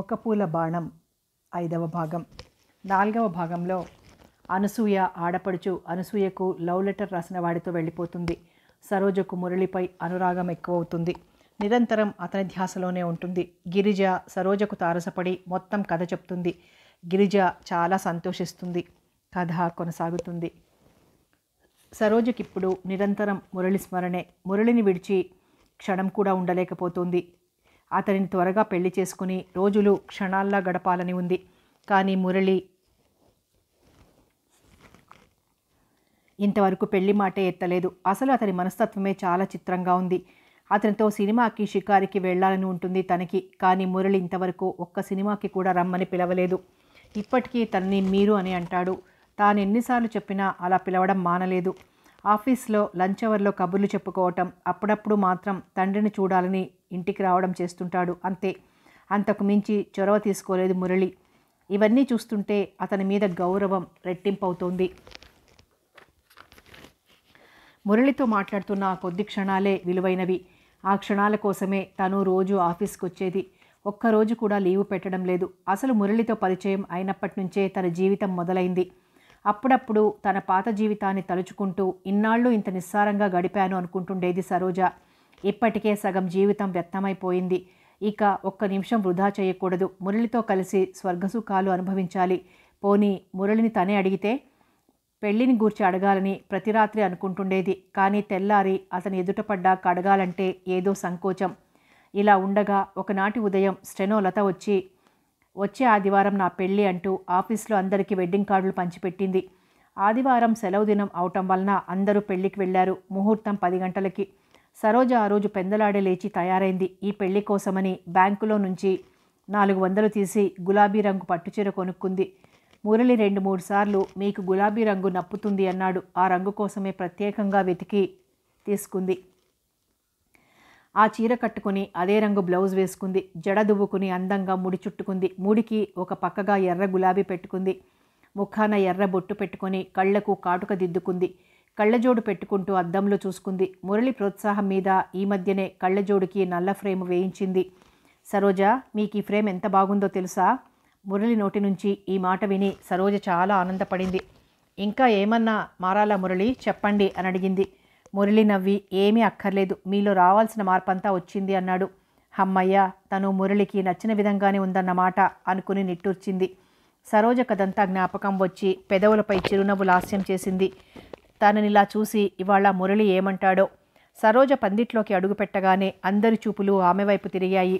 ఒక పూల బాణం ఐదవ భాగం నాలుగవ భాగంలో అనసూయ ఆడపడుచు అనసూయకు లవ్ లెటర్ రాసిన వాడితో వెళ్ళిపోతుంది సరోజకు మురళిపై అనురాగం ఎక్కువవుతుంది నిరంతరం అతని ధ్యాసలోనే ఉంటుంది గిరిజ సరోజకు తారసపడి మొత్తం కథ చెప్తుంది గిరిజ చాలా సంతోషిస్తుంది కథ కొనసాగుతుంది సరోజకిప్పుడు నిరంతరం మురళి స్మరణే మురళిని విడిచి క్షణం కూడా ఉండలేకపోతుంది అతనిని త్వరగా పెళ్లి చేసుకుని రోజులు క్షణాల్లా గడపాలని ఉంది కానీ మురళి ఇంతవరకు పెళ్లి మాటే ఎత్తలేదు అసలు అతని మనస్తత్వమే చాలా చిత్రంగా ఉంది అతనితో సినిమాకి షికారికి వెళ్లాలని ఉంటుంది తనకి కానీ మురళి ఇంతవరకు ఒక్క సినిమాకి కూడా రమ్మని పిలవలేదు ఇప్పటికీ తనని మీరు అని అంటాడు తాను ఎన్నిసార్లు చెప్పినా అలా పిలవడం మానలేదు ఆఫీస్లో లంచ్ అవర్లో కబుర్లు చెప్పుకోవటం అప్పుడప్పుడు మాత్రం తండ్రిని చూడాలని ఇంటికి రావడం చేస్తుంటాడు అంతే అంతకు మించి చొరవ తీసుకోలేదు మురళి ఇవన్నీ చూస్తుంటే అతని మీద గౌరవం రెట్టింపవుతోంది మురళితో మాట్లాడుతున్న ఆ కొద్ది క్షణాలే విలువైనవి ఆ క్షణాల కోసమే తను రోజు ఆఫీస్కి వచ్చేది ఒక్కరోజు కూడా లీవు పెట్టడం లేదు అసలు మురళితో పరిచయం అయినప్పటి నుంచే తన జీవితం మొదలైంది అప్పుడప్పుడు తన పాత జీవితాన్ని తలుచుకుంటూ ఇన్నాళ్ళు ఇంత నిస్సారంగా గడిపాను అనుకుంటుండేది సరోజ ఇప్పటికే సగం జీవితం వ్యక్తమైపోయింది ఇక ఒక్క నిమిషం వృధా చేయకూడదు మురళితో కలిసి స్వర్గసుఖాలు అనుభవించాలి పోనీ మురళిని తనే అడిగితే పెళ్లిని గూర్చి అడగాలని ప్రతి రాత్రి అనుకుంటుండేది కానీ తెల్లారి అతని ఎదుటపడ్డాక అడగాలంటే ఏదో సంకోచం ఇలా ఉండగా ఒకనాటి ఉదయం స్టెనో లత వచ్చి వచ్చే ఆదివారం నా పెళ్ళి అంటూ ఆఫీస్లో అందరికీ వెడ్డింగ్ కార్డులు పంచిపెట్టింది ఆదివారం సెలవు దినం అవటం వలన అందరూ పెళ్లికి వెళ్లారు ముహూర్తం పది గంటలకి సరోజ ఆ రోజు పెందలాడే లేచి తయారైంది ఈ పెళ్లి కోసమని బ్యాంకులో నుంచి నాలుగు వందలు తీసి గులాబీ రంగు పట్టుచీర కొనుక్కుంది మురళి రెండు మూడు సార్లు మీకు గులాబీ రంగు నప్పుతుంది అన్నాడు ఆ రంగు కోసమే ప్రత్యేకంగా వెతికి తీసుకుంది ఆ చీర కట్టుకుని అదే రంగు బ్లౌజ్ వేసుకుంది జడ దువ్వుకుని అందంగా ముడి చుట్టుకుంది ముడికి ఒక పక్కగా ఎర్ర గులాబీ పెట్టుకుంది ముఖాన ఎర్ర బొట్టు పెట్టుకొని కళ్లకు కాటుక దిద్దుకుంది కళ్ళజోడు పెట్టుకుంటూ అద్దంలో చూసుకుంది మురళి ప్రోత్సాహం మీద ఈ మధ్యనే కళ్ళజోడుకి నల్ల ఫ్రేమ్ వేయించింది సరోజ మీకు ఈ ఫ్రేమ్ ఎంత బాగుందో తెలుసా మురళి నోటి నుంచి ఈ మాట విని సరోజ చాలా ఆనందపడింది ఇంకా ఏమన్నా మారాలా మురళి చెప్పండి అని అడిగింది మురళి నవ్వి ఏమీ అక్కర్లేదు మీలో రావాల్సిన మార్పంతా వచ్చింది అన్నాడు హమ్మయ్య తను మురళికి నచ్చిన విధంగానే ఉందన్నమాట అనుకుని నిట్టూర్చింది సరోజ కదంతా జ్ఞాపకం వచ్చి పెదవులపై చిరునవ్వు లాస్యం చేసింది తననిలా చూసి ఇవాళ మురళి ఏమంటాడో సరోజ పందిట్లోకి అడుగుపెట్టగానే అందరి చూపులు ఆమె వైపు తిరిగాయి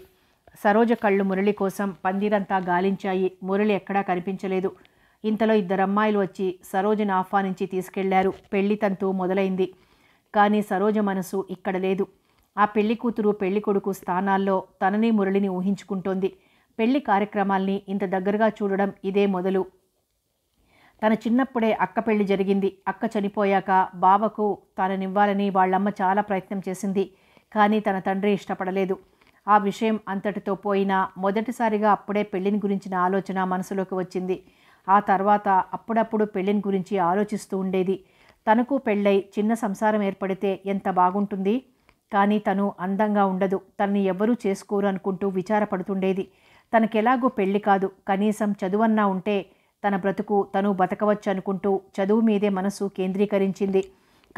సరోజ కళ్ళు మురళి కోసం పందిరంతా గాలించాయి మురళి ఎక్కడా కనిపించలేదు ఇంతలో ఇద్దరు అమ్మాయిలు వచ్చి సరోజను ఆహ్వానించి తీసుకెళ్లారు పెళ్లి తంతు మొదలైంది కానీ సరోజ మనసు ఇక్కడ లేదు ఆ పెళ్లి కూతురు పెళ్లి కొడుకు స్థానాల్లో తనని మురళిని ఊహించుకుంటోంది పెళ్లి కార్యక్రమాల్ని ఇంత దగ్గరగా చూడడం ఇదే మొదలు తన చిన్నప్పుడే అక్క పెళ్లి జరిగింది అక్క చనిపోయాక బావకు తననివ్వాలని వాళ్ళమ్మ చాలా ప్రయత్నం చేసింది కానీ తన తండ్రి ఇష్టపడలేదు ఆ విషయం అంతటితో పోయినా మొదటిసారిగా అప్పుడే పెళ్లిని గురించిన ఆలోచన మనసులోకి వచ్చింది ఆ తర్వాత అప్పుడప్పుడు పెళ్లిని గురించి ఆలోచిస్తూ ఉండేది తనకు పెళ్ళై చిన్న సంసారం ఏర్పడితే ఎంత బాగుంటుంది కానీ తను అందంగా ఉండదు తనని ఎవ్వరూ చేసుకోరు అనుకుంటూ విచారపడుతుండేది తనకెలాగో పెళ్లి కాదు కనీసం చదువన్నా ఉంటే తన బ్రతుకు తను బతకవచ్చు అనుకుంటూ చదువు మీదే మనసు కేంద్రీకరించింది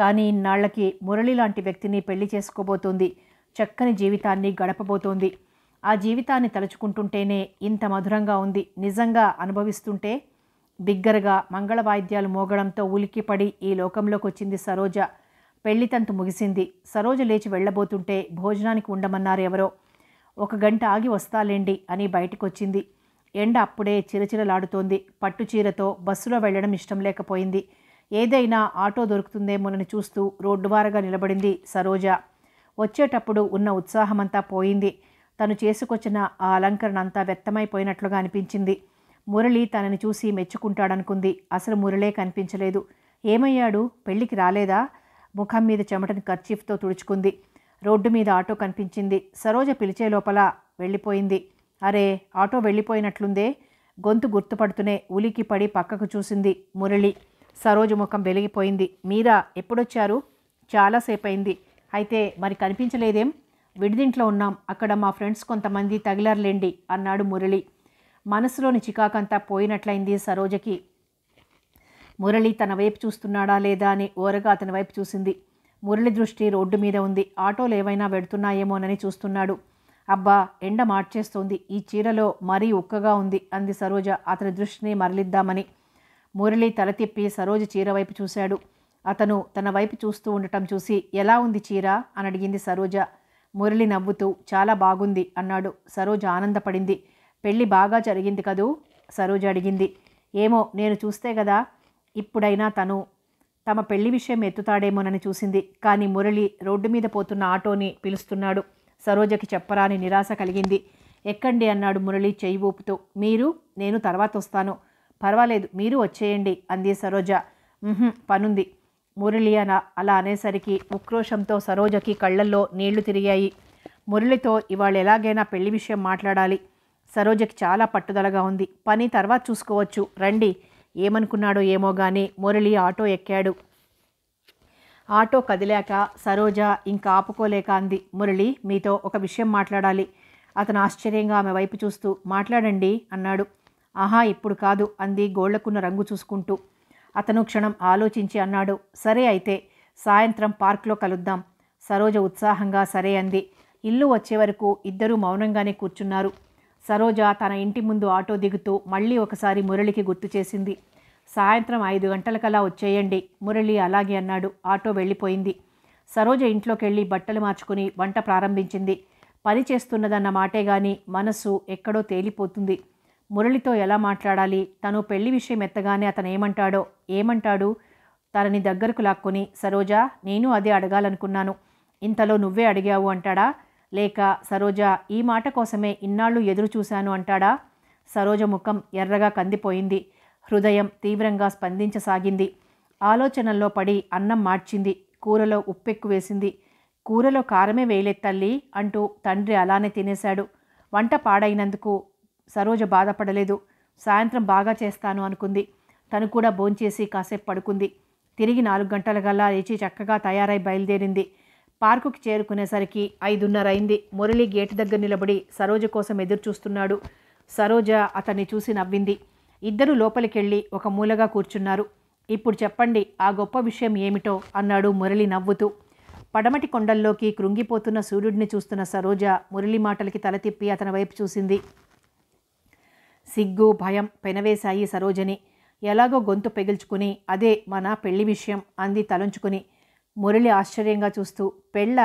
కానీ ఇన్నాళ్లకి మురళి లాంటి వ్యక్తిని పెళ్లి చేసుకోబోతోంది చక్కని జీవితాన్ని గడపబోతోంది ఆ జీవితాన్ని తలుచుకుంటుంటేనే ఇంత మధురంగా ఉంది నిజంగా అనుభవిస్తుంటే బిగ్గరగా మంగళ వాయిద్యాలు మోగడంతో ఉలిక్కిపడి ఈ లోకంలోకి వచ్చింది సరోజ పెళ్లితంతు ముగిసింది సరోజ లేచి వెళ్ళబోతుంటే భోజనానికి ఉండమన్నారు ఎవరో ఒక గంట ఆగి వస్తాలేండి అని బయటకొచ్చింది ఎండ అప్పుడే చిరచిరలాడుతోంది పట్టుచీరతో బస్సులో వెళ్లడం ఇష్టం లేకపోయింది ఏదైనా ఆటో దొరుకుతుందేమోనని చూస్తూ రోడ్డువారగా నిలబడింది సరోజ వచ్చేటప్పుడు ఉన్న ఉత్సాహమంతా పోయింది తను చేసుకొచ్చిన ఆ అలంకరణ అంతా వ్యక్తమైపోయినట్లుగా అనిపించింది మురళి తనని చూసి మెచ్చుకుంటాడనుకుంది అసలు మురళే కనిపించలేదు ఏమయ్యాడు పెళ్లికి రాలేదా ముఖం మీద చెమటని కర్చీఫ్తో తుడుచుకుంది రోడ్డు మీద ఆటో కనిపించింది సరోజ పిలిచే లోపల వెళ్ళిపోయింది అరే ఆటో వెళ్ళిపోయినట్లుందే గొంతు గుర్తుపడుతూనే ఉలికి పడి పక్కకు చూసింది మురళి సరోజు ముఖం వెలిగిపోయింది మీరా ఎప్పుడొచ్చారు అయింది అయితే మరి కనిపించలేదేం విడిదింట్లో ఉన్నాం అక్కడ మా ఫ్రెండ్స్ కొంతమంది తగిలారులేండి అన్నాడు మురళి మనసులోని చికాకంతా పోయినట్లయింది సరోజకి మురళి తన వైపు చూస్తున్నాడా లేదా అని ఓరగా అతని వైపు చూసింది మురళి దృష్టి రోడ్డు మీద ఉంది ఆటోలు ఏవైనా వెడుతున్నాయేమోనని చూస్తున్నాడు అబ్బా ఎండ మార్చేస్తోంది ఈ చీరలో మరీ ఉక్కగా ఉంది అంది సరోజ అతని దృష్టిని మరలిద్దామని మురళి తల తిప్పి సరోజ చీర వైపు చూశాడు అతను తన వైపు చూస్తూ ఉండటం చూసి ఎలా ఉంది చీర అని అడిగింది సరోజ మురళి నవ్వుతూ చాలా బాగుంది అన్నాడు సరోజ ఆనందపడింది పెళ్ళి బాగా జరిగింది కదూ సరోజ అడిగింది ఏమో నేను చూస్తే కదా ఇప్పుడైనా తను తమ పెళ్లి విషయం ఎత్తుతాడేమోనని చూసింది కానీ మురళి రోడ్డు మీద పోతున్న ఆటోని పిలుస్తున్నాడు సరోజకి చెప్పరాని నిరాశ కలిగింది ఎక్కండి అన్నాడు మురళి చెయ్యి ఊపుతూ మీరు నేను తర్వాత వస్తాను పర్వాలేదు మీరు వచ్చేయండి అంది సరోజ పనుంది మురళి అన అలా అనేసరికి ఉక్రోషంతో సరోజకి కళ్ళల్లో నీళ్లు తిరిగాయి మురళితో ఇవాళ ఎలాగైనా పెళ్లి విషయం మాట్లాడాలి సరోజకి చాలా పట్టుదలగా ఉంది పని తర్వాత చూసుకోవచ్చు రండి ఏమనుకున్నాడో ఏమో కానీ మురళి ఆటో ఎక్కాడు ఆటో కదిలాక సరోజ ఇంకా ఆపుకోలేక అంది మురళి మీతో ఒక విషయం మాట్లాడాలి అతను ఆశ్చర్యంగా ఆమె వైపు చూస్తూ మాట్లాడండి అన్నాడు ఆహా ఇప్పుడు కాదు అంది గోళ్లకున్న రంగు చూసుకుంటూ అతను క్షణం ఆలోచించి అన్నాడు సరే అయితే సాయంత్రం పార్క్లో కలుద్దాం సరోజ ఉత్సాహంగా సరే అంది ఇల్లు వచ్చే వరకు ఇద్దరూ మౌనంగానే కూర్చున్నారు సరోజ తన ఇంటి ముందు ఆటో దిగుతూ మళ్ళీ ఒకసారి మురళికి గుర్తు చేసింది సాయంత్రం ఐదు గంటలకలా వచ్చేయండి మురళి అలాగే అన్నాడు ఆటో వెళ్ళిపోయింది సరోజ ఇంట్లోకెళ్ళి బట్టలు మార్చుకుని వంట ప్రారంభించింది పని చేస్తున్నదన్న మాటే గాని మనసు ఎక్కడో తేలిపోతుంది మురళితో ఎలా మాట్లాడాలి తను పెళ్లి విషయం ఎత్తగానే అతను ఏమంటాడో ఏమంటాడు తనని దగ్గరకు లాక్కొని సరోజ నేను అదే అడగాలనుకున్నాను ఇంతలో నువ్వే అడిగావు అంటాడా లేక సరోజ ఈ మాట కోసమే ఇన్నాళ్ళు ఎదురు చూశాను అంటాడా సరోజ ముఖం ఎర్రగా కందిపోయింది హృదయం తీవ్రంగా స్పందించసాగింది ఆలోచనల్లో పడి అన్నం మార్చింది కూరలో ఉప్పెక్కు వేసింది కూరలో కారమే వేయలే తల్లి అంటూ తండ్రి అలానే తినేశాడు వంట పాడైనందుకు సరోజ బాధపడలేదు సాయంత్రం బాగా చేస్తాను అనుకుంది తను కూడా భోంచేసి కాసేపు పడుకుంది తిరిగి నాలుగు గంటలకల్లా లేచి చక్కగా తయారై బయలుదేరింది పార్కుకి చేరుకునేసరికి ఐదున్నర అయింది మురళి గేటు దగ్గర నిలబడి సరోజ కోసం ఎదురు చూస్తున్నాడు సరోజ అతన్ని చూసి నవ్వింది ఇద్దరు లోపలికెళ్ళి ఒక మూలగా కూర్చున్నారు ఇప్పుడు చెప్పండి ఆ గొప్ప విషయం ఏమిటో అన్నాడు మురళి నవ్వుతూ పడమటి కొండల్లోకి కృంగిపోతున్న సూర్యుడిని చూస్తున్న సరోజ మురళి మాటలకి తల తిప్పి అతని వైపు చూసింది సిగ్గు భయం పెనవేశాయి సరోజని ఎలాగో గొంతు పెగిల్చుకుని అదే మన పెళ్లి విషయం అంది తలంచుకుని మురళి ఆశ్చర్యంగా చూస్తూ పెళ్ళ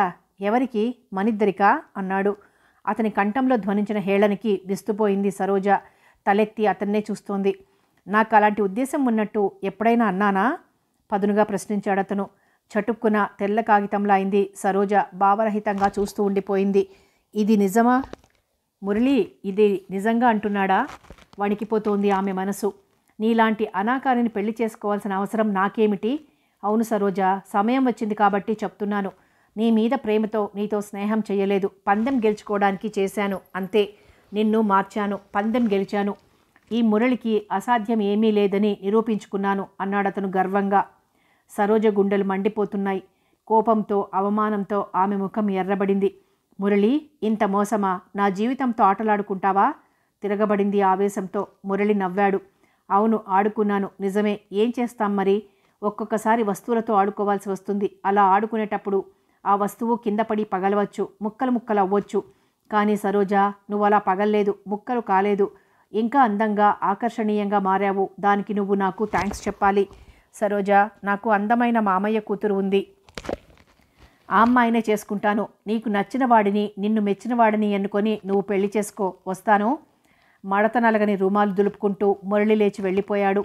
ఎవరికి మనిద్దరికా అన్నాడు అతని కంఠంలో ధ్వనించిన హేళనికి విస్తుపోయింది సరోజ తలెత్తి అతన్నే చూస్తోంది నాకు అలాంటి ఉద్దేశం ఉన్నట్టు ఎప్పుడైనా అన్నానా పదునుగా ప్రశ్నించాడు అతను చటుక్కున తెల్ల కాగితంలా అయింది సరోజ భావరహితంగా చూస్తూ ఉండిపోయింది ఇది నిజమా మురళి ఇది నిజంగా అంటున్నాడా వణికిపోతోంది ఆమె మనసు నీలాంటి అనాకారిని పెళ్లి చేసుకోవాల్సిన అవసరం నాకేమిటి అవును సరోజ సమయం వచ్చింది కాబట్టి చెప్తున్నాను నీ మీద ప్రేమతో నీతో స్నేహం చేయలేదు పందెం గెలుచుకోవడానికి చేశాను అంతే నిన్ను మార్చాను పందెం గెలిచాను ఈ మురళికి అసాధ్యం ఏమీ లేదని నిరూపించుకున్నాను అన్నాడతను గర్వంగా సరోజ గుండెలు మండిపోతున్నాయి కోపంతో అవమానంతో ఆమె ముఖం ఎర్రబడింది మురళి ఇంత మోసమా నా జీవితంతో ఆటలాడుకుంటావా తిరగబడింది ఆవేశంతో మురళి నవ్వాడు అవును ఆడుకున్నాను నిజమే ఏం చేస్తాం మరి ఒక్కొక్కసారి వస్తువులతో ఆడుకోవాల్సి వస్తుంది అలా ఆడుకునేటప్పుడు ఆ వస్తువు కింద పడి పగలవచ్చు ముక్కలు ముక్కలు అవ్వచ్చు కానీ సరోజా నువ్వు అలా పగల్లేదు ముక్కలు కాలేదు ఇంకా అందంగా ఆకర్షణీయంగా మారావు దానికి నువ్వు నాకు థ్యాంక్స్ చెప్పాలి సరోజ నాకు అందమైన మామయ్య కూతురు ఉంది ఆ అమ్మాయినే చేసుకుంటాను నీకు నచ్చిన వాడిని నిన్ను మెచ్చిన వాడిని అనుకొని నువ్వు పెళ్లి చేసుకో వస్తాను మడత నలగని రుమాలు దులుపుకుంటూ మురళి లేచి వెళ్ళిపోయాడు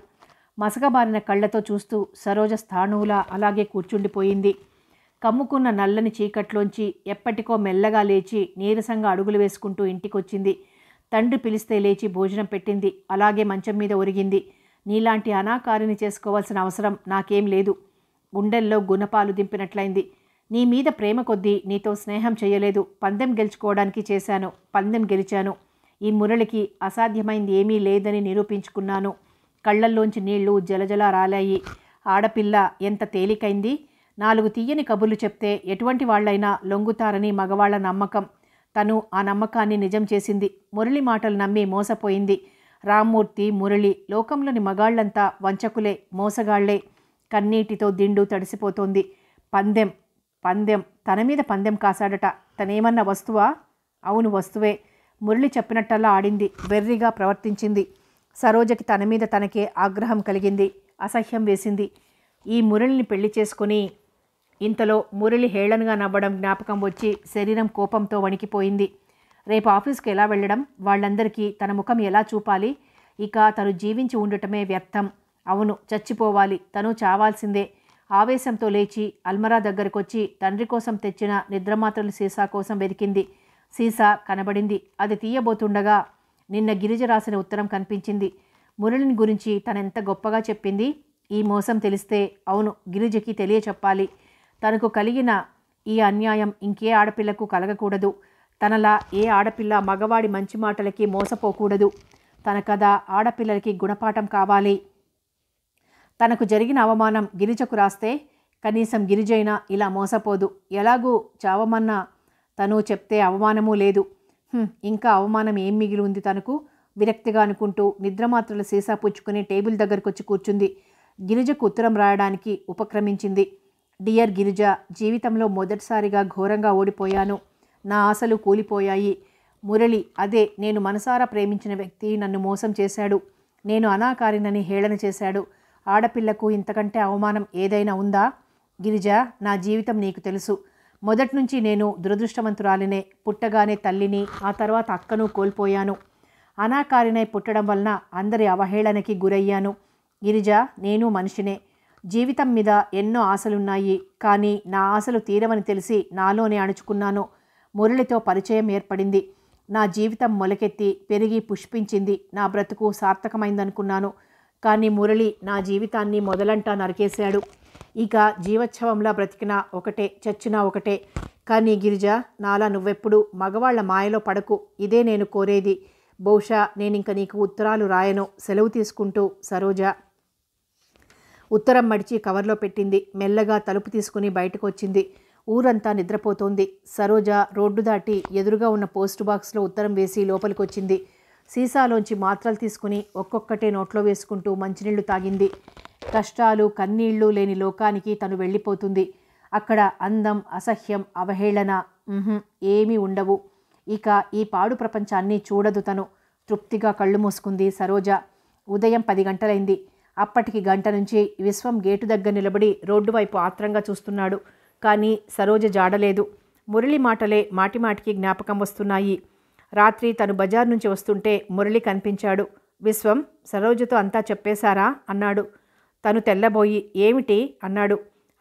మసకబారిన కళ్ళతో చూస్తూ సరోజ స్థాణువులా అలాగే కూర్చుండిపోయింది కమ్ముకున్న నల్లని చీకట్లోంచి ఎప్పటికో మెల్లగా లేచి నీరసంగా అడుగులు వేసుకుంటూ ఇంటికొచ్చింది తండ్రి పిలిస్తే లేచి భోజనం పెట్టింది అలాగే మంచం మీద ఒరిగింది నీలాంటి అనాకారిని చేసుకోవాల్సిన అవసరం నాకేం లేదు గుండెల్లో గుణపాలు దింపినట్లయింది నీ మీద ప్రేమ కొద్దీ నీతో స్నేహం చేయలేదు పందెం గెలుచుకోవడానికి చేశాను పందెం గెలిచాను ఈ మురళికి అసాధ్యమైంది ఏమీ లేదని నిరూపించుకున్నాను కళ్ళల్లోంచి నీళ్లు జలజల రాలాయి ఆడపిల్ల ఎంత తేలికైంది నాలుగు తీయని కబుర్లు చెప్తే ఎటువంటి వాళ్లైనా లొంగుతారని మగవాళ్ల నమ్మకం తను ఆ నమ్మకాన్ని నిజం చేసింది మురళి మాటలు నమ్మి మోసపోయింది రామ్మూర్తి మురళి లోకంలోని మగాళ్లంతా వంచకులే మోసగాళ్లే కన్నీటితో దిండు తడిసిపోతోంది పందెం పందెం తన మీద పందెం కాసాడట తనేమన్నా వస్తువా అవును వస్తువే మురళి చెప్పినట్టల్లా ఆడింది బెర్రిగా ప్రవర్తించింది సరోజకి తన మీద తనకే ఆగ్రహం కలిగింది అసహ్యం వేసింది ఈ మురళిని పెళ్లి చేసుకుని ఇంతలో మురళి హేళనగా నవ్వడం జ్ఞాపకం వచ్చి శరీరం కోపంతో వణికిపోయింది రేపు ఆఫీస్కి ఎలా వెళ్ళడం వాళ్ళందరికీ తన ముఖం ఎలా చూపాలి ఇక తను జీవించి ఉండటమే వ్యర్థం అవును చచ్చిపోవాలి తను చావాల్సిందే ఆవేశంతో లేచి అల్మరా దగ్గరకొచ్చి తండ్రి కోసం తెచ్చిన నిద్రమాత్రలు సీసా కోసం వెతికింది సీసా కనబడింది అది తీయబోతుండగా నిన్న గిరిజ రాసిన ఉత్తరం కనిపించింది మురళిని గురించి తనెంత గొప్పగా చెప్పింది ఈ మోసం తెలిస్తే అవును గిరిజకి తెలియ చెప్పాలి తనకు కలిగిన ఈ అన్యాయం ఇంకే ఆడపిల్లకు కలగకూడదు తనలా ఏ ఆడపిల్ల మగవాడి మంచి మాటలకి మోసపోకూడదు తన కథ ఆడపిల్లలకి గుణపాఠం కావాలి తనకు జరిగిన అవమానం గిరిజకు రాస్తే కనీసం గిరిజైనా ఇలా మోసపోదు ఎలాగూ చావమన్నా తను చెప్తే అవమానమూ లేదు ఇంకా అవమానం ఏం మిగిలి ఉంది తనకు విరక్తిగా అనుకుంటూ నిద్రమాత్రలు సీసా పుచ్చుకుని టేబుల్ దగ్గరకొచ్చి కూర్చుంది గిరిజకు ఉత్తరం రాయడానికి ఉపక్రమించింది డియర్ గిరిజ జీవితంలో మొదటిసారిగా ఘోరంగా ఓడిపోయాను నా ఆశలు కూలిపోయాయి మురళి అదే నేను మనసారా ప్రేమించిన వ్యక్తి నన్ను మోసం చేశాడు నేను అనాకారినని హేళన చేశాడు ఆడపిల్లకు ఇంతకంటే అవమానం ఏదైనా ఉందా గిరిజ నా జీవితం నీకు తెలుసు మొదటి నుంచి నేను దురదృష్టవంతురాలినే పుట్టగానే తల్లిని ఆ తర్వాత అక్కను కోల్పోయాను అనాకారినై పుట్టడం వలన అందరి అవహేళనకి గురయ్యాను గిరిజ నేను మనిషినే జీవితం మీద ఎన్నో ఆశలున్నాయి కానీ నా ఆశలు తీరవని తెలిసి నాలోనే అణుచుకున్నాను మురళితో పరిచయం ఏర్పడింది నా జీవితం మొలకెత్తి పెరిగి పుష్పించింది నా బ్రతుకు సార్థకమైందనుకున్నాను కానీ మురళి నా జీవితాన్ని మొదలంటా నరికేశాడు ఇక జీవోత్సవంలా బ్రతికినా ఒకటే చచ్చినా ఒకటే కానీ గిరిజ నాలా నువ్వెప్పుడు మగవాళ్ల మాయలో పడకు ఇదే నేను కోరేది బహుశా నేనింక నీకు ఉత్తరాలు రాయను సెలవు తీసుకుంటూ సరోజ ఉత్తరం మడిచి కవర్లో పెట్టింది మెల్లగా తలుపు తీసుకుని బయటకు వచ్చింది ఊరంతా నిద్రపోతోంది సరోజ రోడ్డు దాటి ఎదురుగా ఉన్న పోస్ట్ బాక్స్లో ఉత్తరం వేసి లోపలికి వచ్చింది సీసాలోంచి మాత్రలు తీసుకుని ఒక్కొక్కటే నోట్లో వేసుకుంటూ మంచినీళ్లు తాగింది కష్టాలు కన్నీళ్లు లేని లోకానికి తను వెళ్ళిపోతుంది అక్కడ అందం అసహ్యం అవహేళన ఏమీ ఉండవు ఇక ఈ పాడు ప్రపంచాన్ని చూడదు తను తృప్తిగా కళ్ళు మూసుకుంది సరోజ ఉదయం పది గంటలైంది అప్పటికి గంట నుంచి విశ్వం గేటు దగ్గర నిలబడి రోడ్డు వైపు ఆత్రంగా చూస్తున్నాడు కానీ సరోజ జాడలేదు మురళి మాటలే మాటిమాటికి జ్ఞాపకం వస్తున్నాయి రాత్రి తను బజార్ నుంచి వస్తుంటే మురళి కనిపించాడు విశ్వం సరోజతో అంతా చెప్పేశారా అన్నాడు తను తెల్లబోయి ఏమిటి అన్నాడు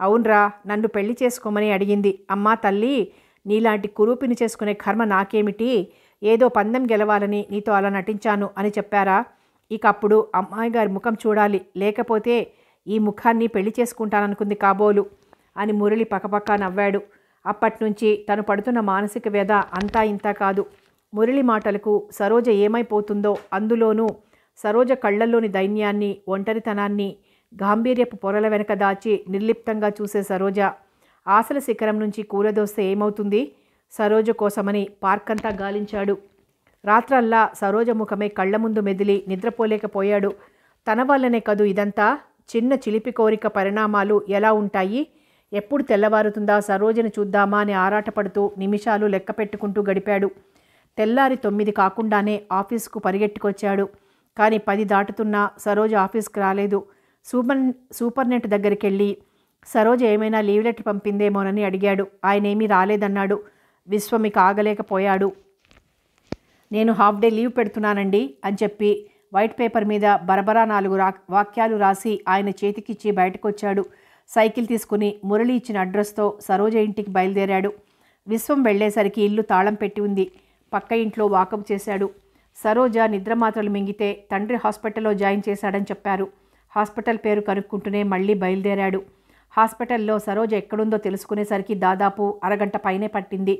అవునరా నన్ను పెళ్లి చేసుకోమని అడిగింది అమ్మా తల్లి నీలాంటి కురూపిని చేసుకునే కర్మ నాకేమిటి ఏదో పందెం గెలవాలని నీతో అలా నటించాను అని చెప్పారా ఇక అప్పుడు అమ్మాయి గారి ముఖం చూడాలి లేకపోతే ఈ ముఖాన్ని పెళ్లి చేసుకుంటాననుకుంది కాబోలు అని మురళి పక్కపక్క నవ్వాడు అప్పట్నుంచి తను పడుతున్న మానసిక వ్యధ అంతా ఇంతా కాదు మురళి మాటలకు సరోజ ఏమైపోతుందో అందులోనూ సరోజ కళ్లల్లోని దైన్యాన్ని ఒంటరితనాన్ని గాంభీర్యపు పొరల వెనక దాచి నిర్లిప్తంగా చూసే సరోజ ఆశల శిఖరం నుంచి కూలదోస్తే ఏమవుతుంది సరోజ కోసమని పార్కంతా గాలించాడు రాత్రల్లా సరోజముఖమే కళ్ల ముందు మెదిలి నిద్రపోలేకపోయాడు తన వల్లనే కదు ఇదంతా చిన్న చిలిపి కోరిక పరిణామాలు ఎలా ఉంటాయి ఎప్పుడు తెల్లవారుతుందా సరోజను చూద్దామా అని ఆరాటపడుతూ నిమిషాలు లెక్క పెట్టుకుంటూ గడిపాడు తెల్లారి తొమ్మిది కాకుండానే ఆఫీసుకు పరిగెట్టుకొచ్చాడు కానీ పది దాటుతున్నా సరోజ ఆఫీస్కి రాలేదు సూపర్ సూపర్నెంట్ దగ్గరికి వెళ్ళి సరోజ ఏమైనా లీవ్ లెటర్ పంపిందేమోనని అడిగాడు ఆయనేమీ రాలేదన్నాడు విశ్వమికి ఆగలేకపోయాడు నేను హాఫ్ డే లీవ్ పెడుతున్నానండి అని చెప్పి వైట్ పేపర్ మీద బరబరా నాలుగు రా వాక్యాలు రాసి ఆయన చేతికిచ్చి బయటకొచ్చాడు సైకిల్ తీసుకుని మురళి ఇచ్చిన అడ్రస్తో సరోజ ఇంటికి బయలుదేరాడు విశ్వం వెళ్లేసరికి ఇల్లు తాళం పెట్టి ఉంది పక్క ఇంట్లో వాకప్ చేశాడు సరోజ నిద్ర మాత్రలు మింగితే తండ్రి హాస్పిటల్లో జాయిన్ చేశాడని చెప్పారు హాస్పిటల్ పేరు కనుక్కుంటూనే మళ్ళీ బయలుదేరాడు హాస్పిటల్లో సరోజ ఎక్కడుందో తెలుసుకునేసరికి దాదాపు అరగంట పైనే పట్టింది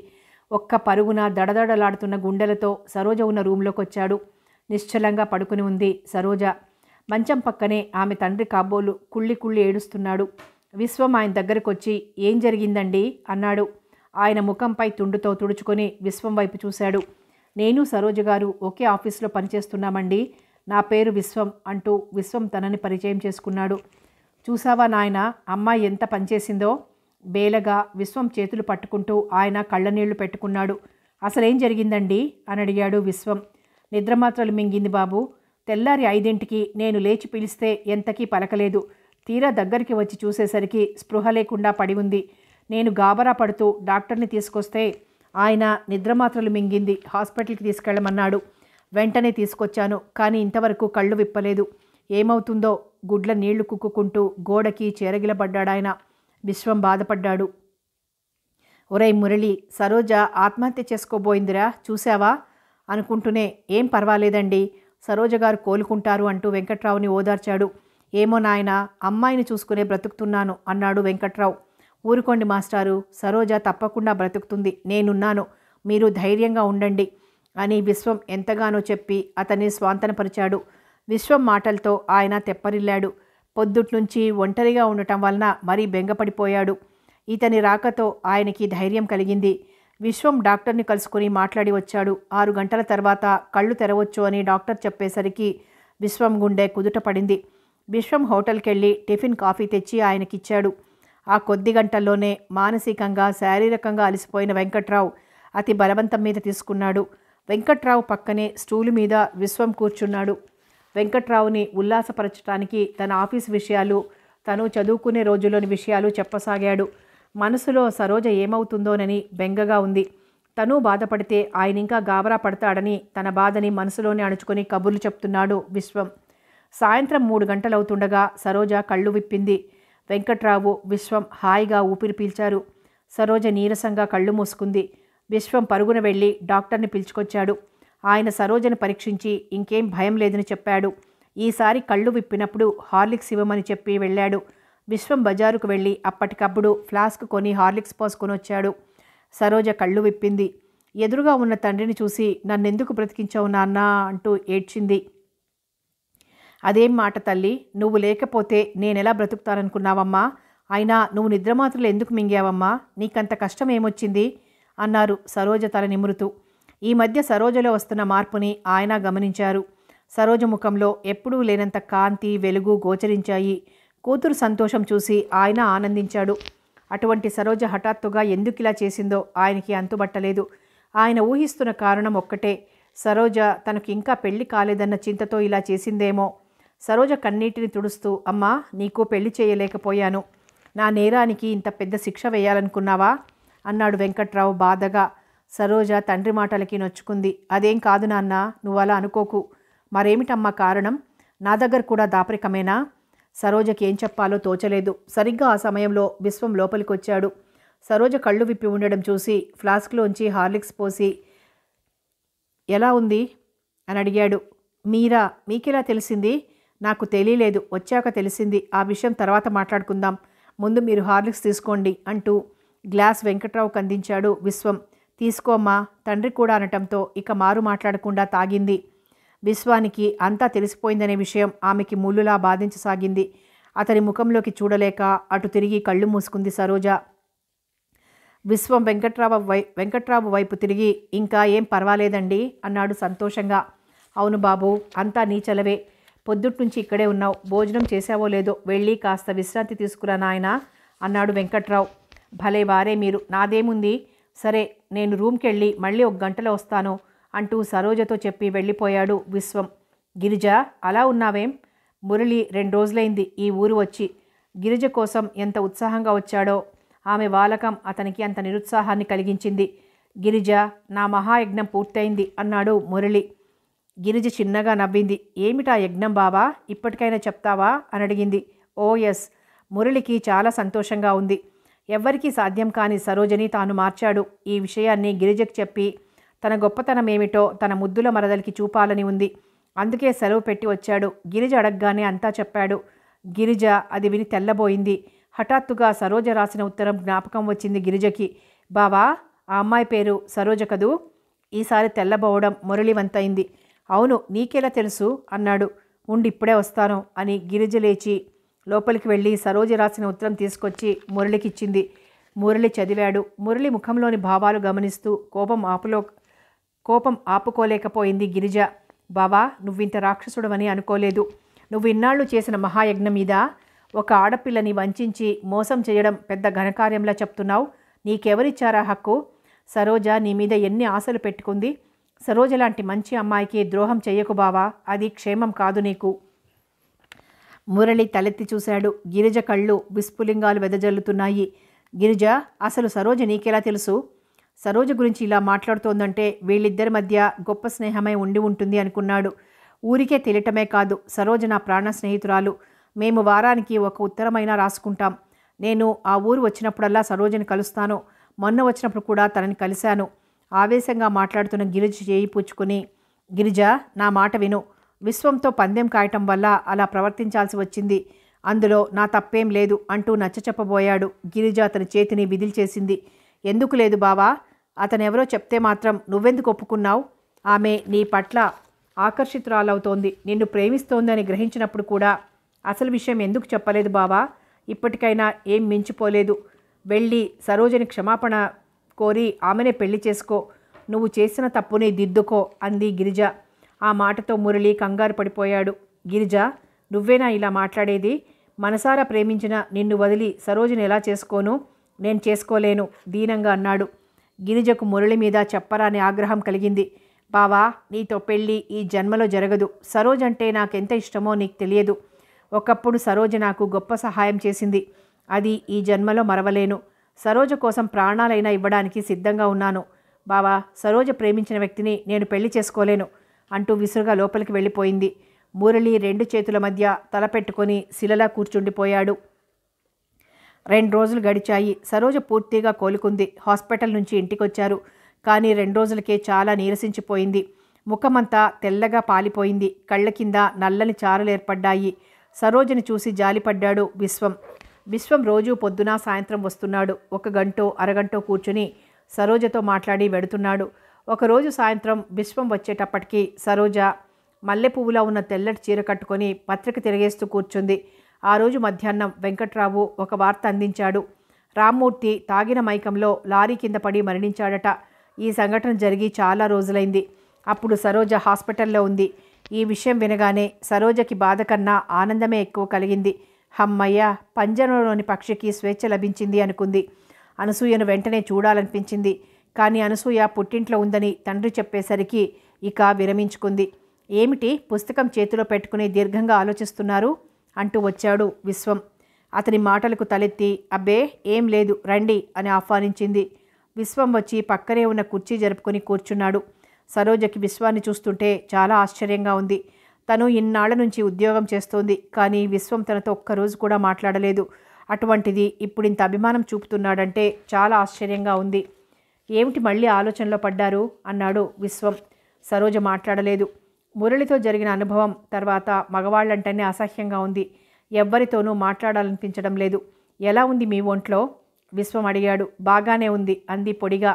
ఒక్క పరుగున దడదడలాడుతున్న గుండెలతో సరోజ ఉన్న రూంలోకి వచ్చాడు నిశ్చలంగా పడుకుని ఉంది సరోజ మంచం పక్కనే ఆమె తండ్రి కాబోలు కుళ్ళి కుళ్ళి ఏడుస్తున్నాడు విశ్వం ఆయన దగ్గరకొచ్చి ఏం జరిగిందండి అన్నాడు ఆయన ముఖంపై తుండుతో తుడుచుకొని విశ్వం వైపు చూశాడు నేను సరోజ గారు ఒకే ఆఫీస్లో పనిచేస్తున్నామండి నా పేరు విశ్వం అంటూ విశ్వం తనని పరిచయం చేసుకున్నాడు చూసావా నాయన అమ్మాయి ఎంత పనిచేసిందో బేలగా విశ్వం చేతులు పట్టుకుంటూ ఆయన కళ్ళనీళ్లు పెట్టుకున్నాడు అసలేం జరిగిందండి అని అడిగాడు విశ్వం నిద్రమాత్రలు మింగింది బాబు తెల్లారి ఐదింటికి నేను లేచి పిలిస్తే ఎంతకీ పలకలేదు తీరా దగ్గరికి వచ్చి చూసేసరికి స్పృహ లేకుండా పడి ఉంది నేను గాబరా పడుతూ డాక్టర్ని తీసుకొస్తే ఆయన నిద్రమాత్రలు మింగింది హాస్పిటల్కి తీసుకెళ్ళమన్నాడు వెంటనే తీసుకొచ్చాను కానీ ఇంతవరకు కళ్ళు విప్పలేదు ఏమవుతుందో గుడ్ల నీళ్లు కుక్కుకుంటూ గోడకి చేరగిలబడ్డాడాయన విశ్వం బాధపడ్డాడు ఒరై మురళి సరోజ ఆత్మహత్య చేసుకోబోయిందిరా చూశావా అనుకుంటూనే ఏం పర్వాలేదండి సరోజ గారు కోలుకుంటారు అంటూ వెంకట్రావుని ఓదార్చాడు ఏమో నాయన అమ్మాయిని చూసుకునే బ్రతుకుతున్నాను అన్నాడు వెంకట్రావు ఊరుకోండి మాస్టారు సరోజ తప్పకుండా బ్రతుకుతుంది నేనున్నాను మీరు ధైర్యంగా ఉండండి అని విశ్వం ఎంతగానో చెప్పి అతన్ని స్వాంతనపరిచాడు విశ్వం మాటలతో ఆయన తెప్పరిల్లాడు పొద్దుట్నుంచి ఒంటరిగా ఉండటం వలన మరీ బెంగపడిపోయాడు ఇతని రాకతో ఆయనకి ధైర్యం కలిగింది విశ్వం డాక్టర్ని కలుసుకుని మాట్లాడి వచ్చాడు ఆరు గంటల తర్వాత కళ్ళు తెరవచ్చు అని డాక్టర్ చెప్పేసరికి విశ్వం గుండె కుదుట పడింది విశ్వం హోటల్కి వెళ్ళి టిఫిన్ కాఫీ తెచ్చి ఆయనకిచ్చాడు ఆ కొద్ది గంటల్లోనే మానసికంగా శారీరకంగా అలసిపోయిన వెంకట్రావు అతి బలవంతం మీద తీసుకున్నాడు వెంకట్రావు పక్కనే స్టూలు మీద విశ్వం కూర్చున్నాడు వెంకట్రావుని ఉల్లాసపరచడానికి తన ఆఫీస్ విషయాలు తను చదువుకునే రోజుల్లోని విషయాలు చెప్పసాగాడు మనసులో సరోజ ఏమవుతుందోనని బెంగగా ఉంది తను బాధపడితే ఆయన ఇంకా గాబరా పడతాడని తన బాధని మనసులోనే అణుచుకొని కబుర్లు చెప్తున్నాడు విశ్వం సాయంత్రం మూడు గంటలవుతుండగా సరోజ కళ్ళు విప్పింది వెంకట్రావు విశ్వం హాయిగా ఊపిరి పీల్చారు సరోజ నీరసంగా కళ్ళు మూసుకుంది విశ్వం పరుగున వెళ్ళి డాక్టర్ని పిలుచుకొచ్చాడు ఆయన సరోజను పరీక్షించి ఇంకేం భయం లేదని చెప్పాడు ఈసారి కళ్ళు విప్పినప్పుడు హార్లిక్స్ ఇవ్వమని చెప్పి వెళ్ళాడు విశ్వం బజారుకు వెళ్ళి అప్పటికప్పుడు ఫ్లాస్క్ కొని హార్లిక్స్ పోసుకొని వచ్చాడు సరోజ కళ్ళు విప్పింది ఎదురుగా ఉన్న తండ్రిని చూసి నన్నెందుకు బ్రతికించావు నాన్న అంటూ ఏడ్చింది అదేం మాట తల్లి నువ్వు లేకపోతే నేనెలా బ్రతుకుతాననుకున్నావమ్మా అయినా నువ్వు నిద్రమాత్రలు ఎందుకు మింగావమ్మా నీకంత కష్టం ఏమొచ్చింది అన్నారు సరోజ తల నిమురుతూ ఈ మధ్య సరోజలో వస్తున్న మార్పుని ఆయన గమనించారు సరోజ ముఖంలో ఎప్పుడూ లేనంత కాంతి వెలుగు గోచరించాయి కూతురు సంతోషం చూసి ఆయన ఆనందించాడు అటువంటి సరోజ హఠాత్తుగా ఎందుకిలా చేసిందో ఆయనకి అంతుబట్టలేదు ఆయన ఊహిస్తున్న కారణం ఒక్కటే సరోజ తనకు ఇంకా పెళ్లి కాలేదన్న చింతతో ఇలా చేసిందేమో సరోజ కన్నీటిని తుడుస్తూ అమ్మా నీకు పెళ్లి చేయలేకపోయాను నా నేరానికి ఇంత పెద్ద శిక్ష వేయాలనుకున్నావా అన్నాడు వెంకట్రావు బాధగా సరోజ తండ్రి మాటలకి నొచ్చుకుంది అదేం కాదు నాన్న నువ్వు అలా అనుకోకు మరేమిటమ్మా కారణం నా దగ్గర కూడా దాపరికమేనా సరోజకి ఏం చెప్పాలో తోచలేదు సరిగ్గా ఆ సమయంలో విశ్వం లోపలికి వచ్చాడు సరోజ కళ్ళు విప్పి ఉండడం చూసి ఫ్లాస్క్లోంచి హార్లిక్స్ పోసి ఎలా ఉంది అని అడిగాడు మీరా మీకెలా తెలిసింది నాకు తెలియలేదు వచ్చాక తెలిసింది ఆ విషయం తర్వాత మాట్లాడుకుందాం ముందు మీరు హార్లిక్స్ తీసుకోండి అంటూ గ్లాస్ వెంకట్రావుకు అందించాడు విశ్వం తీసుకోమ్మా తండ్రి కూడా అనటంతో ఇక మారు మాట్లాడకుండా తాగింది విశ్వానికి అంతా తెలిసిపోయిందనే విషయం ఆమెకి ముళ్ళులా బాధించసాగింది అతని ముఖంలోకి చూడలేక అటు తిరిగి కళ్ళు మూసుకుంది సరోజ విశ్వం వెంకట్రావు వై వెంకట్రావు వైపు తిరిగి ఇంకా ఏం పర్వాలేదండి అన్నాడు సంతోషంగా అవును బాబు అంతా నీ చలవే పొద్దుట్నుంచి ఇక్కడే ఉన్నావు భోజనం చేసావో లేదో వెళ్ళి కాస్త విశ్రాంతి తీసుకురా నాయన అన్నాడు వెంకట్రావు భలే వారే మీరు నాదేముంది సరే నేను రూమ్కి వెళ్ళి మళ్ళీ ఒక గంటలో వస్తాను అంటూ సరోజతో చెప్పి వెళ్ళిపోయాడు విశ్వం గిరిజ అలా ఉన్నావేం మురళి రెండు రోజులైంది ఈ ఊరు వచ్చి గిరిజ కోసం ఎంత ఉత్సాహంగా వచ్చాడో ఆమె వాలకం అతనికి అంత నిరుత్సాహాన్ని కలిగించింది గిరిజ నా మహాయజ్ఞం పూర్తయింది అన్నాడు మురళి గిరిజ చిన్నగా నవ్వింది ఏమిటా యజ్ఞం బాబా ఇప్పటికైనా చెప్తావా అని అడిగింది ఓ ఎస్ మురళికి చాలా సంతోషంగా ఉంది ఎవ్వరికీ సాధ్యం కాని సరోజని తాను మార్చాడు ఈ విషయాన్ని గిరిజకు చెప్పి తన గొప్పతనం ఏమిటో తన ముద్దుల మరదలికి చూపాలని ఉంది అందుకే సెలవు పెట్టి వచ్చాడు గిరిజ అడగగానే అంతా చెప్పాడు గిరిజ అది విని తెల్లబోయింది హఠాత్తుగా సరోజ రాసిన ఉత్తరం జ్ఞాపకం వచ్చింది గిరిజకి బావా ఆ అమ్మాయి పేరు సరోజ కదూ ఈసారి తెల్లబోవడం మురళివంతైంది అవును నీకెలా తెలుసు అన్నాడు ఉండి ఇప్పుడే వస్తాను అని గిరిజ లేచి లోపలికి వెళ్ళి సరోజ రాసిన ఉత్తరం తీసుకొచ్చి మురళికిచ్చింది మురళి చదివాడు మురళి ముఖంలోని భావాలు గమనిస్తూ కోపం ఆపులో కోపం ఆపుకోలేకపోయింది గిరిజ బావా నువ్వింత రాక్షసుడవని అనుకోలేదు నువ్వు ఇన్నాళ్ళు చేసిన మహాయజ్ఞం ఇదా ఒక ఆడపిల్లని వంచి మోసం చేయడం పెద్ద ఘనకార్యంలా చెప్తున్నావు నీకెవరిచ్చారా హక్కు సరోజ నీ మీద ఎన్ని ఆశలు పెట్టుకుంది సరోజ లాంటి మంచి అమ్మాయికి ద్రోహం చెయ్యకు బావా అది క్షేమం కాదు నీకు మురళి తలెత్తి చూశాడు గిరిజ కళ్ళు విస్ఫులింగాలు వెదజల్లుతున్నాయి గిరిజ అసలు సరోజ నీకెలా తెలుసు సరోజ గురించి ఇలా మాట్లాడుతోందంటే వీళ్ళిద్దరి మధ్య గొప్ప స్నేహమై ఉండి ఉంటుంది అనుకున్నాడు ఊరికే తెలియటమే కాదు సరోజ నా ప్రాణ స్నేహితురాలు మేము వారానికి ఒక ఉత్తరమైనా రాసుకుంటాం నేను ఆ ఊరు వచ్చినప్పుడల్లా సరోజని కలుస్తాను మొన్న వచ్చినప్పుడు కూడా తనని కలిశాను ఆవేశంగా మాట్లాడుతున్న గిరిజ చేయి పూచుకుని గిరిజ నా మాట విను విశ్వంతో పందెం కాయటం వల్ల అలా ప్రవర్తించాల్సి వచ్చింది అందులో నా తప్పేం లేదు అంటూ నచ్చచెప్పబోయాడు గిరిజ అతని చేతిని చేసింది ఎందుకు లేదు బావా అతనెవరో చెప్తే మాత్రం నువ్వెందుకు ఒప్పుకున్నావు ఆమె నీ పట్ల ఆకర్షితురాలవుతోంది నిన్ను ప్రేమిస్తోందని గ్రహించినప్పుడు కూడా అసలు విషయం ఎందుకు చెప్పలేదు బావా ఇప్పటికైనా ఏం మించిపోలేదు వెళ్ళి సరోజని క్షమాపణ కోరి ఆమెనే పెళ్లి చేసుకో నువ్వు చేసిన తప్పుని దిద్దుకో అంది గిరిజ ఆ మాటతో మురళి కంగారు పడిపోయాడు గిరిజ నువ్వేనా ఇలా మాట్లాడేది మనసారా ప్రేమించిన నిన్ను వదిలి సరోజుని ఎలా చేసుకోను నేను చేసుకోలేను దీనంగా అన్నాడు గిరిజకు మురళి మీద చెప్పరాని ఆగ్రహం కలిగింది బావా నీతో పెళ్ళి ఈ జన్మలో జరగదు సరోజ్ అంటే నాకెంత ఇష్టమో నీకు తెలియదు ఒకప్పుడు సరోజ నాకు గొప్ప సహాయం చేసింది అది ఈ జన్మలో మరవలేను సరోజ కోసం ప్రాణాలైనా ఇవ్వడానికి సిద్ధంగా ఉన్నాను బావా సరోజ ప్రేమించిన వ్యక్తిని నేను పెళ్లి చేసుకోలేను అంటూ విసురుగా లోపలికి వెళ్ళిపోయింది మురళి రెండు చేతుల మధ్య తలపెట్టుకొని శిలలా కూర్చుండిపోయాడు రెండు రోజులు గడిచాయి సరోజ పూర్తిగా కోలుకుంది హాస్పిటల్ నుంచి ఇంటికొచ్చారు కానీ రెండు రోజులకే చాలా నీరసించిపోయింది ముఖమంతా తెల్లగా పాలిపోయింది కళ్ళ కింద నల్లని చారులు ఏర్పడ్డాయి సరోజని చూసి జాలిపడ్డాడు విశ్వం విశ్వం రోజు పొద్దున సాయంత్రం వస్తున్నాడు ఒక గంటో అరగంటో కూర్చుని సరోజతో మాట్లాడి వెడుతున్నాడు ఒకరోజు సాయంత్రం విశ్వం వచ్చేటప్పటికీ సరోజ మల్లెపువ్వులో ఉన్న తెల్లటి చీర కట్టుకొని పత్రిక తిరగేస్తూ కూర్చుంది ఆ రోజు మధ్యాహ్నం వెంకట్రావు ఒక వార్త అందించాడు రామ్మూర్తి తాగిన మైకంలో లారీ కింద పడి మరణించాడట ఈ సంఘటన జరిగి చాలా రోజులైంది అప్పుడు సరోజ హాస్పిటల్లో ఉంది ఈ విషయం వినగానే సరోజకి బాధ కన్నా ఆనందమే ఎక్కువ కలిగింది హమ్మయ్య పంజరంలోని పక్షికి స్వేచ్ఛ లభించింది అనుకుంది అనసూయను వెంటనే చూడాలనిపించింది కానీ అనసూయ పుట్టింట్లో ఉందని తండ్రి చెప్పేసరికి ఇక విరమించుకుంది ఏమిటి పుస్తకం చేతిలో పెట్టుకుని దీర్ఘంగా ఆలోచిస్తున్నారు అంటూ వచ్చాడు విశ్వం అతని మాటలకు తలెత్తి అబ్బే ఏం లేదు రండి అని ఆహ్వానించింది విశ్వం వచ్చి పక్కనే ఉన్న కుర్చీ జరుపుకొని కూర్చున్నాడు సరోజకి విశ్వాన్ని చూస్తుంటే చాలా ఆశ్చర్యంగా ఉంది తను ఇన్నాళ్ల నుంచి ఉద్యోగం చేస్తోంది కానీ విశ్వం తనతో ఒక్కరోజు కూడా మాట్లాడలేదు అటువంటిది ఇప్పుడు ఇంత అభిమానం చూపుతున్నాడంటే చాలా ఆశ్చర్యంగా ఉంది ఏమిటి మళ్ళీ ఆలోచనలో పడ్డారు అన్నాడు విశ్వం సరోజ మాట్లాడలేదు మురళితో జరిగిన అనుభవం తర్వాత మగవాళ్ళంటేనే అసహ్యంగా ఉంది ఎవ్వరితోనూ మాట్లాడాలనిపించడం లేదు ఎలా ఉంది మీ ఒంట్లో విశ్వం అడిగాడు బాగానే ఉంది అంది పొడిగా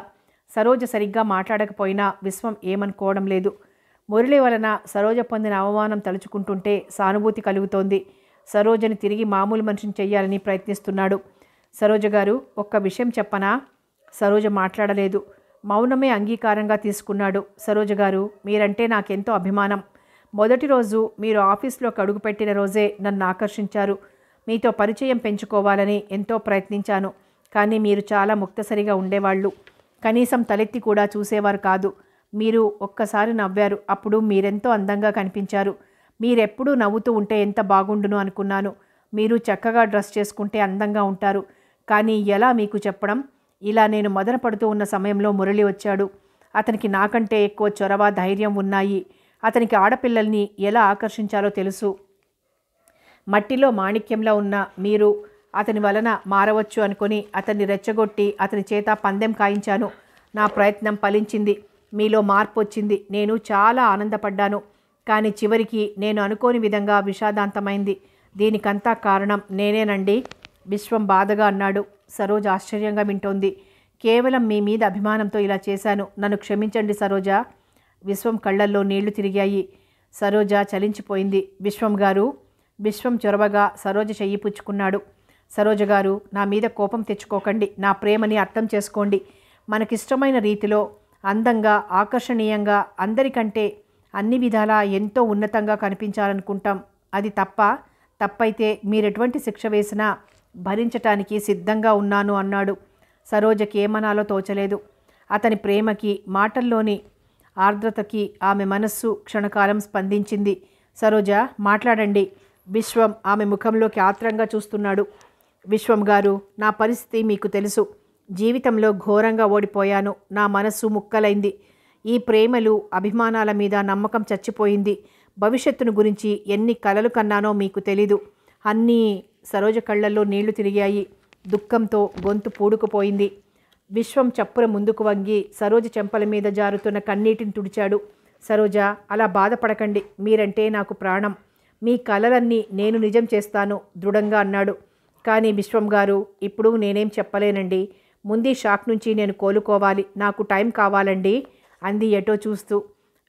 సరోజ సరిగ్గా మాట్లాడకపోయినా విశ్వం ఏమనుకోవడం లేదు మురళి వలన సరోజ పొందిన అవమానం తలుచుకుంటుంటే సానుభూతి కలుగుతోంది సరోజని తిరిగి మామూలు మనిషిని చేయాలని ప్రయత్నిస్తున్నాడు సరోజ గారు ఒక్క విషయం చెప్పనా సరోజ మాట్లాడలేదు మౌనమే అంగీకారంగా తీసుకున్నాడు సరోజ గారు మీరంటే నాకెంతో అభిమానం మొదటి రోజు మీరు ఆఫీస్లోకి అడుగుపెట్టిన రోజే నన్ను ఆకర్షించారు మీతో పరిచయం పెంచుకోవాలని ఎంతో ప్రయత్నించాను కానీ మీరు చాలా ముక్తసరిగా ఉండేవాళ్ళు కనీసం తలెత్తి కూడా చూసేవారు కాదు మీరు ఒక్కసారి నవ్వారు అప్పుడు మీరెంతో అందంగా కనిపించారు మీరెప్పుడూ నవ్వుతూ ఉంటే ఎంత బాగుండును అనుకున్నాను మీరు చక్కగా డ్రెస్ చేసుకుంటే అందంగా ఉంటారు కానీ ఎలా మీకు చెప్పడం ఇలా నేను మొదన పడుతూ ఉన్న సమయంలో మురళి వచ్చాడు అతనికి నాకంటే ఎక్కువ చొరవ ధైర్యం ఉన్నాయి అతనికి ఆడపిల్లల్ని ఎలా ఆకర్షించాలో తెలుసు మట్టిలో మాణిక్యంలో ఉన్న మీరు అతని వలన మారవచ్చు అనుకుని అతన్ని రెచ్చగొట్టి అతని చేత పందెం కాయించాను నా ప్రయత్నం ఫలించింది మీలో మార్పు వచ్చింది నేను చాలా ఆనందపడ్డాను కానీ చివరికి నేను అనుకోని విధంగా విషాదాంతమైంది దీనికంతా కారణం నేనేనండి విశ్వం బాధగా అన్నాడు సరోజ ఆశ్చర్యంగా వింటోంది కేవలం మీ మీద అభిమానంతో ఇలా చేశాను నన్ను క్షమించండి సరోజ విశ్వం కళ్ళల్లో నీళ్లు తిరిగాయి సరోజ చలించిపోయింది విశ్వం గారు విశ్వం చొరవగా సరోజ చెయ్యి పుచ్చుకున్నాడు సరోజ గారు నా మీద కోపం తెచ్చుకోకండి నా ప్రేమని అర్థం చేసుకోండి మనకిష్టమైన రీతిలో అందంగా ఆకర్షణీయంగా అందరికంటే అన్ని విధాలా ఎంతో ఉన్నతంగా కనిపించాలనుకుంటాం అది తప్ప తప్పైతే మీరెటువంటి శిక్ష వేసినా భరించటానికి సిద్ధంగా ఉన్నాను అన్నాడు సరోజకి ఏమనాలో తోచలేదు అతని ప్రేమకి మాటల్లోని ఆర్ద్రతకి ఆమె మనస్సు క్షణకాలం స్పందించింది సరోజ మాట్లాడండి విశ్వం ఆమె ముఖంలోకి ఆత్రంగా చూస్తున్నాడు విశ్వం గారు నా పరిస్థితి మీకు తెలుసు జీవితంలో ఘోరంగా ఓడిపోయాను నా మనస్సు ముక్కలైంది ఈ ప్రేమలు అభిమానాల మీద నమ్మకం చచ్చిపోయింది భవిష్యత్తును గురించి ఎన్ని కలలు కన్నానో మీకు తెలీదు అన్నీ సరోజ కళ్ళల్లో నీళ్లు తిరిగాయి దుఃఖంతో గొంతు పూడుకుపోయింది విశ్వం చప్పున ముందుకు వంగి సరోజ చెంపల మీద జారుతున్న కన్నీటిని తుడిచాడు సరోజ అలా బాధపడకండి మీరంటే నాకు ప్రాణం మీ కలలన్నీ నేను నిజం చేస్తాను దృఢంగా అన్నాడు కానీ విశ్వం గారు ఇప్పుడు నేనేం చెప్పలేనండి ముందు షాక్ నుంచి నేను కోలుకోవాలి నాకు టైం కావాలండి అంది ఎటో చూస్తూ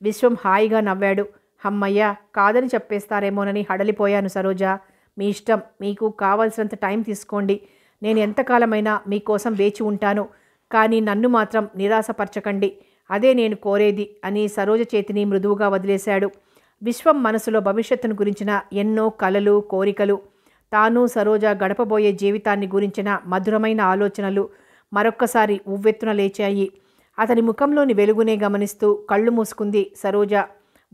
విశ్వం హాయిగా నవ్వాడు హమ్మయ్య కాదని చెప్పేస్తారేమోనని హడలిపోయాను సరోజా మీ ఇష్టం మీకు కావలసినంత టైం తీసుకోండి నేను ఎంతకాలమైనా మీకోసం వేచి ఉంటాను కానీ నన్ను మాత్రం నిరాశపరచకండి అదే నేను కోరేది అని సరోజ చేతిని మృదువుగా వదిలేశాడు విశ్వం మనసులో భవిష్యత్తును గురించిన ఎన్నో కలలు కోరికలు తాను సరోజ గడపబోయే జీవితాన్ని గురించిన మధురమైన ఆలోచనలు మరొక్కసారి ఉవ్వెత్తున లేచాయి అతని ముఖంలోని వెలుగునే గమనిస్తూ కళ్ళు మూసుకుంది సరోజ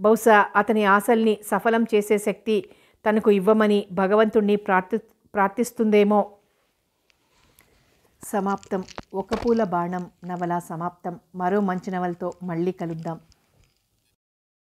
బహుశా అతని ఆశల్ని సఫలం చేసే శక్తి తనకు ఇవ్వమని భగవంతుణ్ణి ప్రార్థి ప్రార్థిస్తుందేమో సమాప్తం ఒక పూల బాణం నవల సమాప్తం మరో మంచి నవలతో మళ్ళీ కలుద్దాం